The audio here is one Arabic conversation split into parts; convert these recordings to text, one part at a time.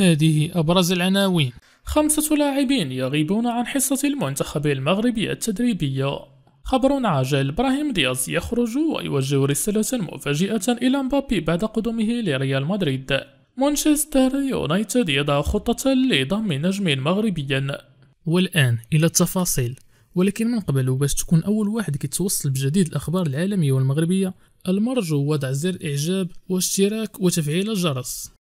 هذه أبرز العناوين خمسة لاعبين يغيبون عن حصة المنتخب المغربي التدريبية خبر عاجل إبراهيم دياز يخرج ويوجه رسالة مفاجئة إلى مبابي بعد قدومه لريال مدريد مانشستر يونايتد يضع خطة لضم نجم مغربي والآن إلى التفاصيل ولكن من قبل باش تكون أول واحد كيتوصل بجديد الأخبار العالمية والمغربية المرجو وضع زر إعجاب واشتراك وتفعيل الجرس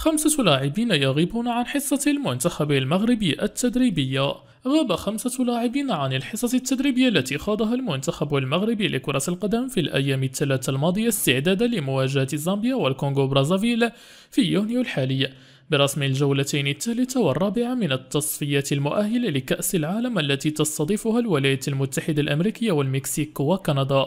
خمسة لاعبين يغيبون عن حصة المنتخب المغربي التدريبية غاب خمسة لاعبين عن الحصص التدريبية التي خاضها المنتخب المغربي لكرة القدم في الأيام الثلاثة الماضية استعدادا لمواجهة زامبيا والكونغو برازافيل في يونيو الحالي برسم الجولتين الثالثة والرابعة من التصفيات المؤهلة لكأس العالم التي تستضيفها الولايات المتحدة الأمريكية والمكسيك وكندا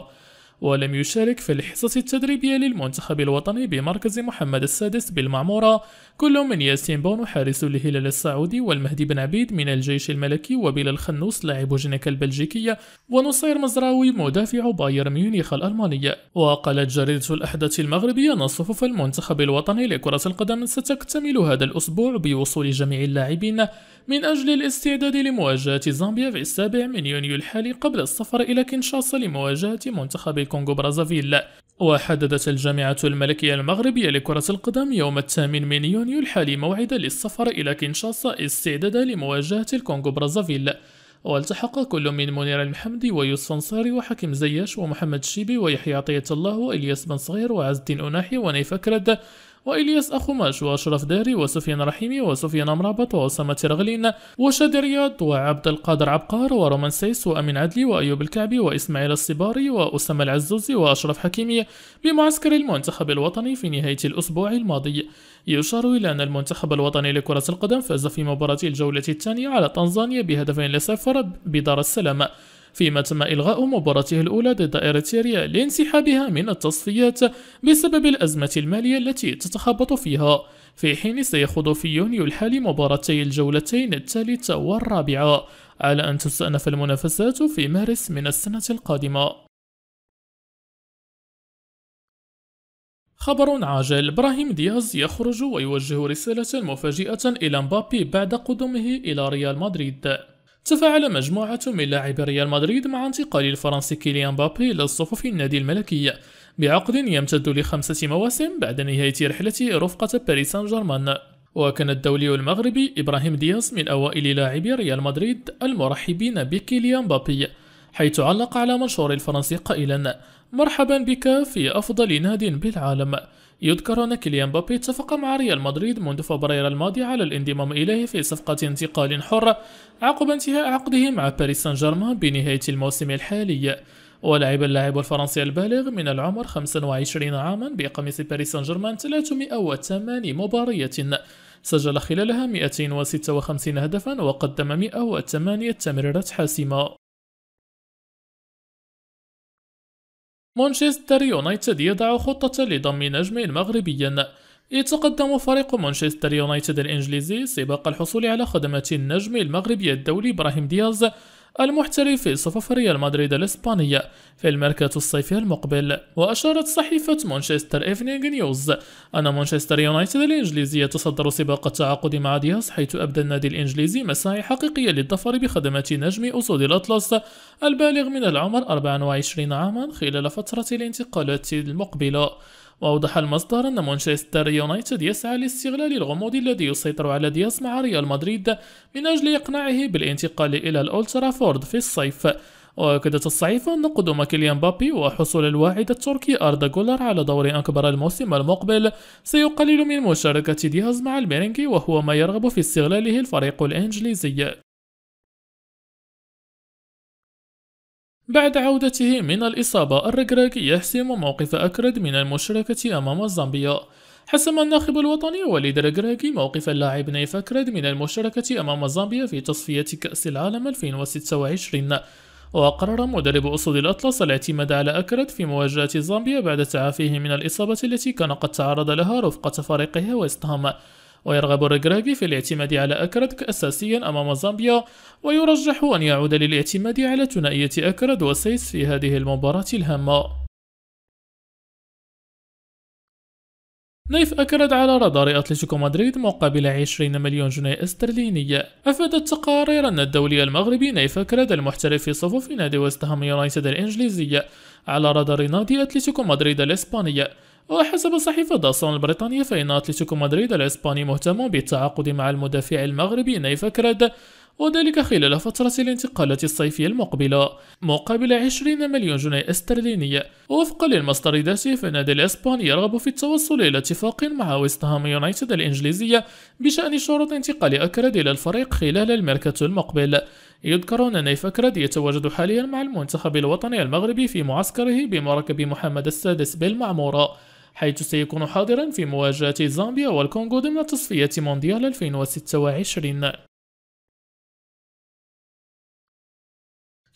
ولم يشارك في الحصص التدريبية للمنتخب الوطني بمركز محمد السادس بالمعمورة كل من ياسين بونو حارس الهلال السعودي والمهدي بن عبيد من الجيش الملكي وبلال خنوس لاعب جنك البلجيكية ونصير مزراوي مدافع بايرن ميونخ الألمانية وقالت جريدة الأحداث المغربية أن صفوف المنتخب الوطني لكرة القدم ستكتمل هذا الأسبوع بوصول جميع اللاعبين من أجل الاستعداد لمواجهة زامبيا في السابع من يونيو الحالي قبل السفر إلى كنشاسا لمواجهة منتخب الكونغو برازافيل وحددت الجامعة الملكية المغربية لكرة القدم يوم الثامن من يونيو الحالي موعدا للسفر إلى كينشاسا استعدادا لمواجهة الكونغو برازافيل والتحق كل من منير المحمدي ويوسف انصاري وحكيم زياش ومحمد الشيبي ويحيى عطية الله وإلياس بن صغير وعز الدين أناحي ونيف كرد وإلياس أخماش وأشرف داري وسفيان رحيمي وسفيان مرابط وأسامة رغلين وشادي رياض وعبد القادر عبقار ورومان سيس وأمين عدلي وأيوب الكعبي وإسماعيل الصباري وأسامة العزوزي وأشرف حكيمي بمعسكر المنتخب الوطني في نهاية الأسبوع الماضي يشار إلى أن المنتخب الوطني لكرة القدم فاز في مباراة الجولة الثانية على تنزانيا بهدفين لصفر بدار السلام فيما تم إلغاء مباراته الأولى ضد إريتريا لانسحابها من التصفيات بسبب الأزمة المالية التي تتخبط فيها في حين سيخوض في يونيو الحالي مباراتي الجولتين الثالثة والرابعة على أن تستأنف المنافسات في مارس من السنة القادمة خبر عاجل ابراهيم دياز يخرج ويوجه رسالة مفاجئة إلى مبابي بعد قدومه إلى ريال مدريد تفاعل مجموعة من لاعبي ريال مدريد مع انتقال الفرنسي كيليان بابي إلى صفوف النادي الملكي بعقد يمتد لخمسة مواسم بعد نهاية رحلته رفقة باريس سان جيرمان وكان الدولي المغربي إبراهيم دياز من أوائل لاعبي ريال مدريد المرحبين بكيليان بابي حيث علق على منشور الفرنسي قائلا مرحبا بك في أفضل نادي بالعالم يذكر أن كيليان مبابي اتفق مع ريال مدريد منذ فبراير الماضي على الانضمام إليه في صفقة انتقال حر عقب انتهاء عقده مع باريس سان جيرمان بنهاية الموسم الحالي ولعب اللاعب الفرنسي البالغ من العمر 25 عاما بقميص باريس سان جيرمان 308 مبارية سجل خلالها 256 هدفا وقدم 108 تمريرات حاسمة مانشستر يونايتد يضع خطة لضم نجم مغربي يتقدم فريق مانشستر يونايتد الإنجليزي سباق الحصول على خدمة النجم المغربي الدولي إبراهيم دياز المحترف في صفوف ريال مدريد الإسبانية في الميركاتو الصيفي المقبل وأشارت صحيفة مانشستر إيفنينغ نيوز أن مانشستر يونايتد الإنجليزي يتصدر سباق التعاقد مع دياس حيث أبدى النادي الإنجليزي مساعي حقيقية للظفر بخدمة نجم أسود الأطلس البالغ من العمر 24 عاما خلال فترة الانتقالات المقبلة وأوضح المصدر أن مانشستر يونايتد يسعى لاستغلال الغموض الذي يسيطر على دياس مع ريال مدريد من أجل إقناعه بالانتقال إلى الأولترافورد في الصيف وأكدت الصحيفة أن قدوم كيليان بابي وحصول الواعد التركي أردا جولر على دور أكبر الموسم المقبل سيقلل من مشاركة دياز مع الميرينجي وهو ما يرغب في استغلاله الفريق الإنجليزي بعد عودته من الإصابة الرجراج يحسم موقف أكرد من المشاركة أمام زامبيا حسم الناخب الوطني وليد ركراكي موقف اللاعب نيف أكرد من المشاركة أمام زامبيا في تصفية كأس العالم 2026 وقرر مدرب أسود الأطلس الاعتماد على أكرد في مواجهة زامبيا بعد تعافيه من الإصابة التي كان قد تعرض لها رفقة فريقه وستهام ويرغب الركراكي في الاعتماد على أكرد أساسيا أمام زامبيا ويرجح أن يعود للاعتماد على ثنائية أكرد وسيس في هذه المباراة الهامة نيف أكرد على رادار أتلتيكو مدريد مقابل 20 مليون جنيه استرليني أفادت تقارير أن الدولي المغربي نيف أكرد المحترف في صفوف نادي ويست هام يونايتد الإنجليزي على رادار نادي أتلتيكو مدريد الإسباني وحسب صحيفة داسون البريطانية فإن أتلتيكو مدريد الإسباني مهتم بالتعاقد مع المدافع المغربي نيفا كريد وذلك خلال فترة الانتقالات الصيفية المقبلة مقابل 20 مليون جنيه استرليني وفقا للمصدر ذاته فالنادي الإسباني يرغب في التوصل إلى اتفاق مع ويست هام يونايتد الإنجليزية بشأن شروط انتقال أكراد إلى الفريق خلال الميركاتو المقبل يذكر أن نيف أكراد يتواجد حاليا مع المنتخب الوطني المغربي في معسكره بمركب محمد السادس بالمعمورة حيث سيكون حاضرا في مواجهة زامبيا والكونغو ضمن تصفية مونديال 2026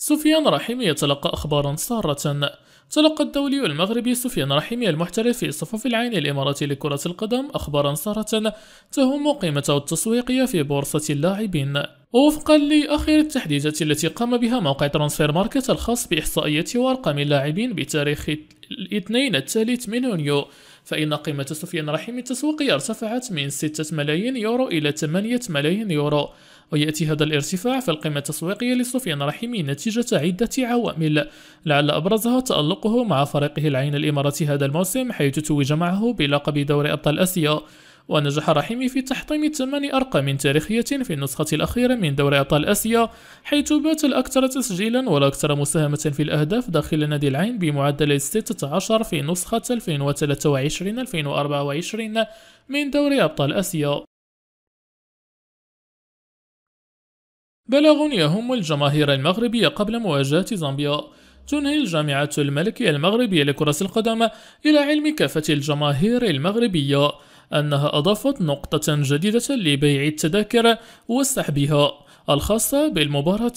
سفيان رحيمي يتلقى أخبارا سارة تلقى الدولي المغربي سفيان رحيمي المحترف في صفوف العين الإماراتي لكرة القدم أخبارا سارة تهم قيمته التسويقية في بورصة اللاعبين ووفقا لآخر التحديثات التي قام بها موقع ترانسفير ماركت الخاص بإحصائيات وأرقام اللاعبين بتاريخ الاثنين الثالث من يونيو فإن قيمة سفيان رحيمي التسويقية ارتفعت من 6 ملايين يورو إلى 8 ملايين يورو ويأتي هذا الارتفاع في القيمة التسويقية لسفيان رحيمي نتيجة عدة عوامل لعل أبرزها تألقه مع فريقه العين الإماراتي هذا الموسم حيث توج معه بلقب دوري أبطال آسيا ونجح رحيمي في تحطيم ثمان أرقام تاريخية في النسخة الأخيرة من دوري أبطال آسيا حيث بات الأكثر تسجيلا والأكثر مساهمة في الأهداف داخل نادي العين بمعدل 16 في نسخة 2023-2024 من دوري أبطال آسيا بلاغ يهم الجماهير المغربية قبل مواجهة زامبيا تنهي الجامعة الملكية المغربية لكرة القدم إلى علم كافة الجماهير المغربية أنها أضافت نقطة جديدة لبيع التذاكر وسحبها الخاصة بالمباراة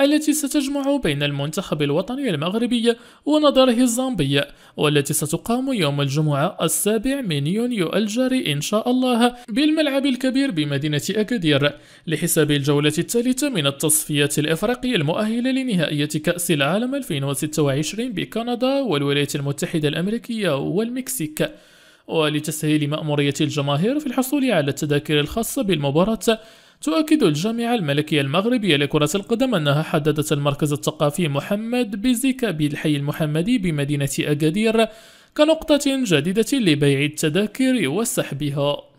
التي ستجمع بين المنتخب الوطني المغربي ونظره الزامبي والتي ستقام يوم الجمعة السابع من يونيو الجاري إن شاء الله بالملعب الكبير بمدينة أكادير لحساب الجولة الثالثة من التصفيات الإفريقية المؤهلة لنهائية كأس العالم 2026 بكندا والولايات المتحدة الأمريكية والمكسيك ولتسهيل مأمورية الجماهير في الحصول على التذاكر الخاصة بالمباراة تؤكد الجامعة الملكية المغربية لكرة القدم أنها حددت المركز الثقافي محمد بزيكا بالحي المحمدي بمدينة أكادير كنقطة جديدة لبيع التذاكر وسحبها